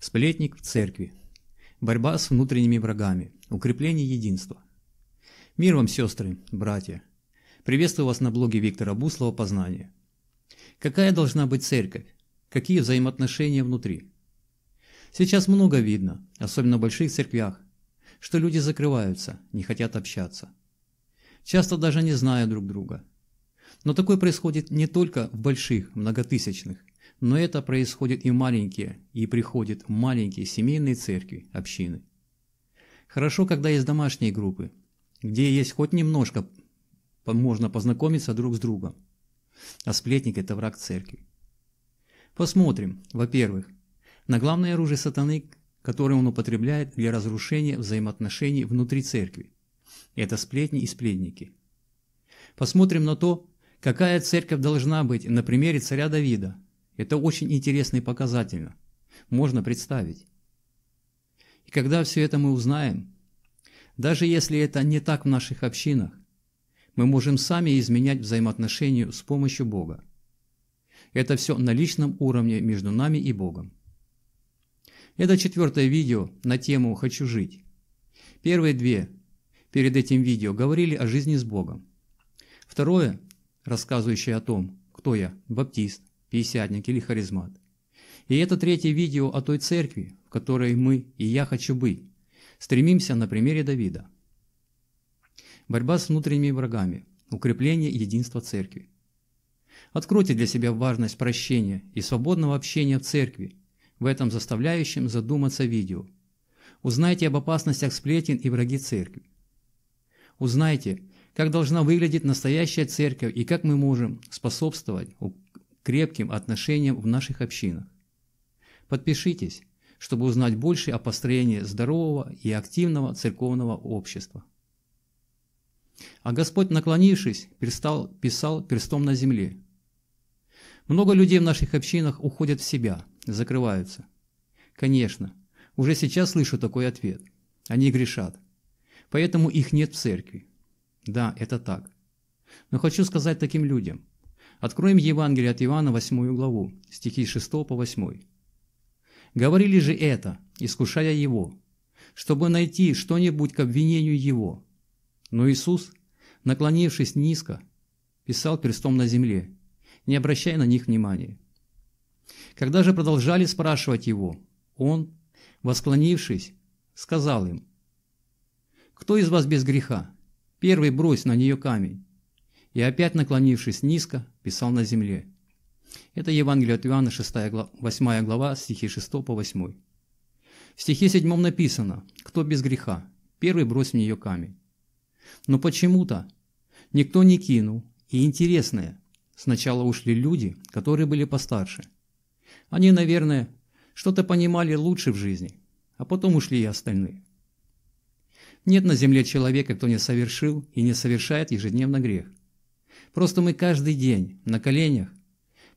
Сплетник в церкви. Борьба с внутренними врагами. Укрепление единства. Мир вам, сестры, братья. Приветствую вас на блоге Виктора Буслова «Познание». Какая должна быть церковь? Какие взаимоотношения внутри? Сейчас много видно, особенно в больших церквях, что люди закрываются, не хотят общаться. Часто даже не зная друг друга. Но такое происходит не только в больших, многотысячных, но это происходит и маленькие, и приходят маленькие семейные церкви, общины. Хорошо, когда есть домашние группы, где есть хоть немножко можно познакомиться друг с другом. А сплетник – это враг церкви. Посмотрим, во-первых, на главное оружие сатаны, которое он употребляет для разрушения взаимоотношений внутри церкви. Это сплетни и сплетники. Посмотрим на то, какая церковь должна быть на примере царя Давида, это очень интересно и показательно. Можно представить. И когда все это мы узнаем, даже если это не так в наших общинах, мы можем сами изменять взаимоотношения с помощью Бога. Это все на личном уровне между нами и Богом. Это четвертое видео на тему «Хочу жить». Первые две перед этим видео говорили о жизни с Богом. Второе, рассказывающее о том, кто я, баптист, пятидесятник или харизмат. И это третье видео о той церкви, в которой мы и я хочу быть. Стремимся на примере Давида. Борьба с внутренними врагами, укрепление единства церкви. Откройте для себя важность прощения и свободного общения в церкви, в этом заставляющем задуматься видео. Узнайте об опасностях сплетен и враги церкви. Узнайте, как должна выглядеть настоящая церковь и как мы можем способствовать крепким отношениям в наших общинах. Подпишитесь, чтобы узнать больше о построении здорового и активного церковного общества. А Господь, наклонившись, перестал писал перстом на земле. Много людей в наших общинах уходят в себя, закрываются. Конечно, уже сейчас слышу такой ответ. Они грешат. Поэтому их нет в церкви. Да, это так. Но хочу сказать таким людям, Откроем Евангелие от Иоанна, 8 главу, стихи 6 по 8. «Говорили же это, искушая его, чтобы найти что-нибудь к обвинению его. Но Иисус, наклонившись низко, писал перстом на земле, не обращая на них внимания. Когда же продолжали спрашивать его, он, восклонившись, сказал им, «Кто из вас без греха? Первый брось на нее камень» и опять, наклонившись низко, писал на земле. Это Евангелие от Иоанна, 6 глава, 8 глава, стихи 6 по 8. В стихе 7 написано «Кто без греха? Первый брось в нее камень». Но почему-то никто не кинул, и интересное, сначала ушли люди, которые были постарше. Они, наверное, что-то понимали лучше в жизни, а потом ушли и остальные. Нет на земле человека, кто не совершил и не совершает ежедневно грех. Просто мы каждый день на коленях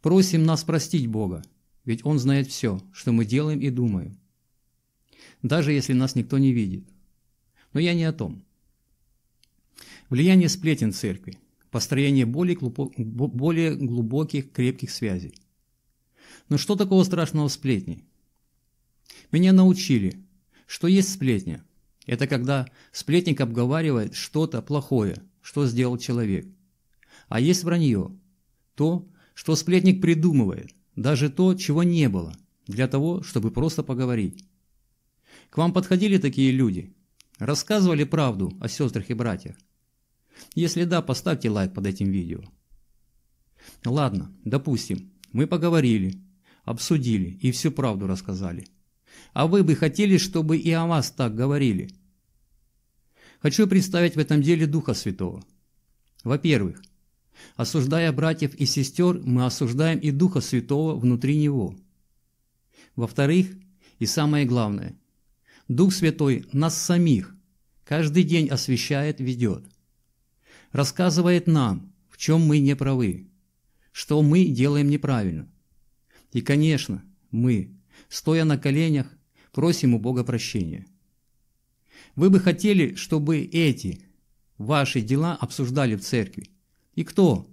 просим нас простить Бога, ведь Он знает все, что мы делаем и думаем, даже если нас никто не видит. Но я не о том. Влияние сплетен церкви, построение более, глубо, более глубоких, крепких связей. Но что такого страшного в сплетни? Меня научили, что есть сплетня. Это когда сплетник обговаривает что-то плохое, что сделал человек – а есть вранье. То, что сплетник придумывает, даже то, чего не было, для того, чтобы просто поговорить. К вам подходили такие люди? Рассказывали правду о сестрах и братьях? Если да, поставьте лайк под этим видео. Ладно, допустим, мы поговорили, обсудили и всю правду рассказали. А вы бы хотели, чтобы и о вас так говорили? Хочу представить в этом деле Духа Святого. Во-первых, Осуждая братьев и сестер, мы осуждаем и Духа Святого внутри Него. Во-вторых, и самое главное, Дух Святой нас самих каждый день освещает, ведет. Рассказывает нам, в чем мы не правы, что мы делаем неправильно. И, конечно, мы, стоя на коленях, просим у Бога прощения. Вы бы хотели, чтобы эти, ваши дела обсуждали в церкви? И кто?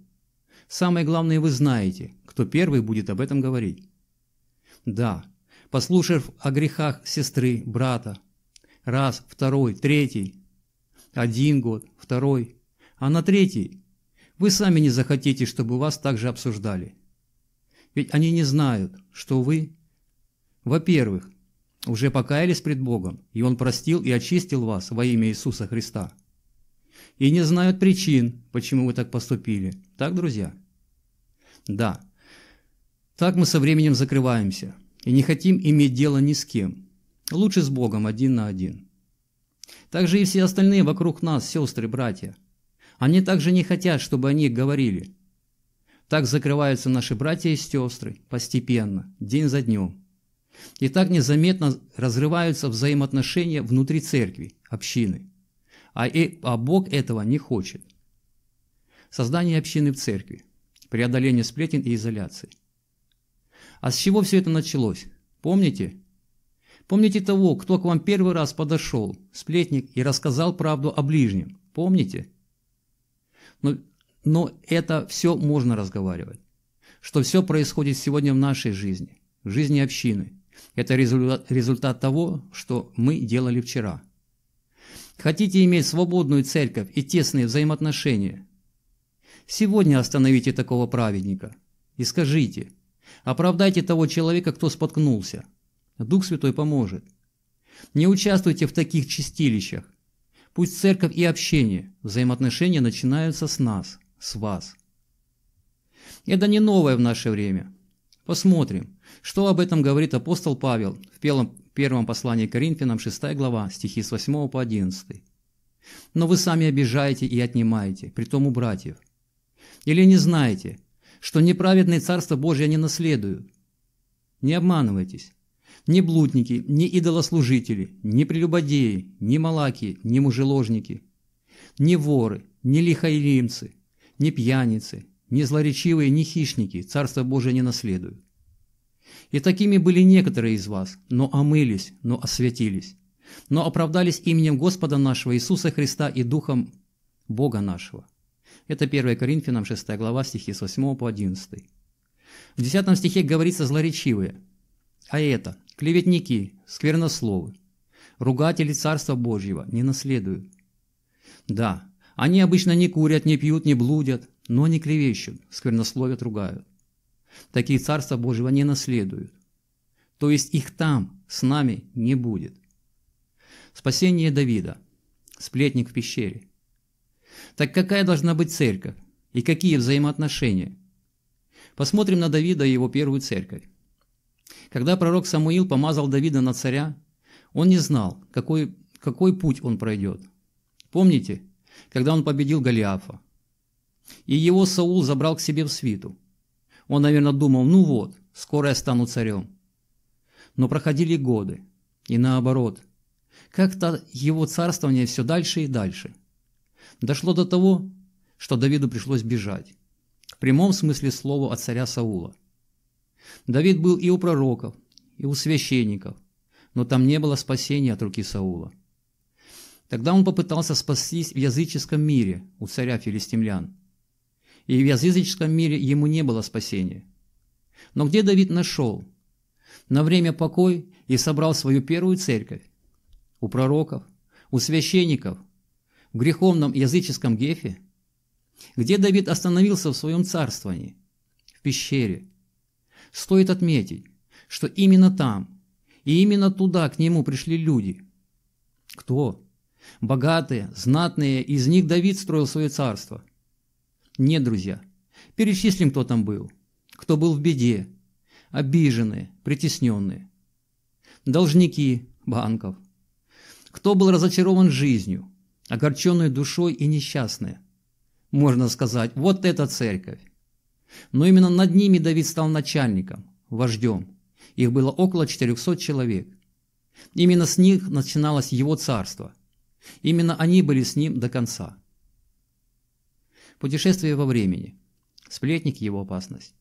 Самое главное, вы знаете, кто первый будет об этом говорить. Да, послушав о грехах сестры, брата, раз, второй, третий, один год, второй, а на третий вы сами не захотите, чтобы вас также обсуждали. Ведь они не знают, что вы, во-первых, уже покаялись пред Богом, и Он простил и очистил вас во имя Иисуса Христа – и не знают причин, почему вы так поступили. Так, друзья? Да. Так мы со временем закрываемся и не хотим иметь дело ни с кем. Лучше с Богом один на один. Так же и все остальные вокруг нас, сестры, братья. Они также не хотят, чтобы они говорили. Так закрываются наши братья и сестры постепенно, день за днем. И так незаметно разрываются взаимоотношения внутри церкви, общины а, и, э, а Бог этого не хочет. Создание общины в церкви, преодоление сплетен и изоляции. А с чего все это началось? Помните? Помните того, кто к вам первый раз подошел, сплетник, и рассказал правду о ближнем? Помните? Но, но это все можно разговаривать. Что все происходит сегодня в нашей жизни, в жизни общины. Это результат того, что мы делали вчера – Хотите иметь свободную церковь и тесные взаимоотношения? Сегодня остановите такого праведника и скажите, оправдайте того человека, кто споткнулся. Дух Святой поможет. Не участвуйте в таких чистилищах. Пусть церковь и общение, взаимоотношения начинаются с нас, с вас. Это не новое в наше время. Посмотрим, что об этом говорит апостол Павел в первом, первом послании к Коринфянам 6 глава, стихи с 8 по 11. «Но вы сами обижаете и отнимаете, притом у братьев. Или не знаете, что неправедные Царство Божие не наследуют? Не обманывайтесь. Ни блудники, ни идолослужители, ни прелюбодеи, ни малаки, ни мужеложники, ни воры, ни лихоилимцы, ни пьяницы, ни злоречивые, ни хищники Царство Божие не наследуют. И такими были некоторые из вас, но омылись, но осветились, но оправдались именем Господа нашего Иисуса Христа и Духом Бога нашего. Это 1 Коринфянам 6 глава стихи с 8 по 11. В 10 стихе говорится злоречивые, а это клеветники, сквернословы, ругатели Царства Божьего не наследуют. Да, они обычно не курят, не пьют, не блудят, но не клевещут, сквернословят, ругают такие Царства Божьего не наследуют. То есть их там с нами не будет. Спасение Давида. Сплетник в пещере. Так какая должна быть церковь? И какие взаимоотношения? Посмотрим на Давида и его первую церковь. Когда пророк Самуил помазал Давида на царя, он не знал, какой, какой путь он пройдет. Помните, когда он победил Голиафа? И его Саул забрал к себе в свиту – он, наверное, думал, ну вот, скоро я стану царем. Но проходили годы, и наоборот. Как-то его царствование все дальше и дальше. Дошло до того, что Давиду пришлось бежать. В прямом смысле слова от царя Саула. Давид был и у пророков, и у священников, но там не было спасения от руки Саула. Тогда он попытался спастись в языческом мире у царя филистимлян – и в языческом мире ему не было спасения. Но где Давид нашел? На время покой и собрал свою первую церковь. У пророков, у священников, в греховном языческом Гефе. Где Давид остановился в своем царствовании? В пещере. Стоит отметить, что именно там и именно туда к нему пришли люди. Кто? Богатые, знатные, из них Давид строил свое царство – нет, друзья. Перечислим, кто там был. Кто был в беде. Обиженные, притесненные. Должники банков. Кто был разочарован жизнью, огорченной душой и несчастные. Можно сказать, вот эта церковь. Но именно над ними Давид стал начальником, вождем. Их было около 400 человек. Именно с них начиналось его царство. Именно они были с ним до конца. Путешествие во времени. Сплетник – его опасность.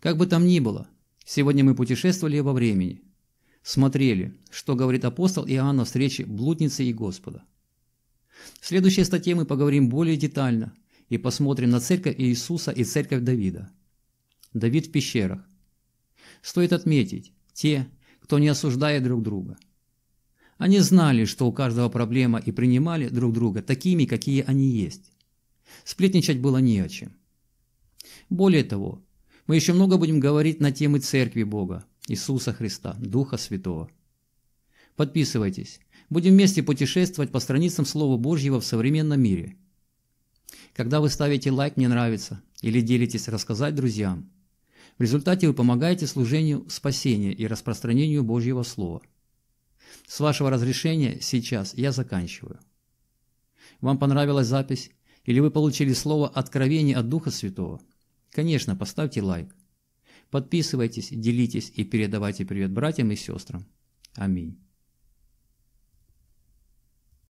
Как бы там ни было, сегодня мы путешествовали во времени. Смотрели, что говорит апостол Иоанн о встрече блудницы и Господа. В следующей статье мы поговорим более детально и посмотрим на церковь Иисуса и церковь Давида. Давид в пещерах. Стоит отметить, те, кто не осуждает друг друга. Они знали, что у каждого проблема и принимали друг друга такими, какие они есть. Сплетничать было не о чем. Более того, мы еще много будем говорить на темы Церкви Бога, Иисуса Христа, Духа Святого. Подписывайтесь. Будем вместе путешествовать по страницам Слова Божьего в современном мире. Когда вы ставите лайк «Мне нравится» или делитесь «Рассказать друзьям», в результате вы помогаете служению спасения и распространению Божьего Слова. С вашего разрешения сейчас я заканчиваю. Вам понравилась запись? Или вы получили слово «откровение от Духа Святого»? Конечно, поставьте лайк. Подписывайтесь, делитесь и передавайте привет братьям и сестрам. Аминь.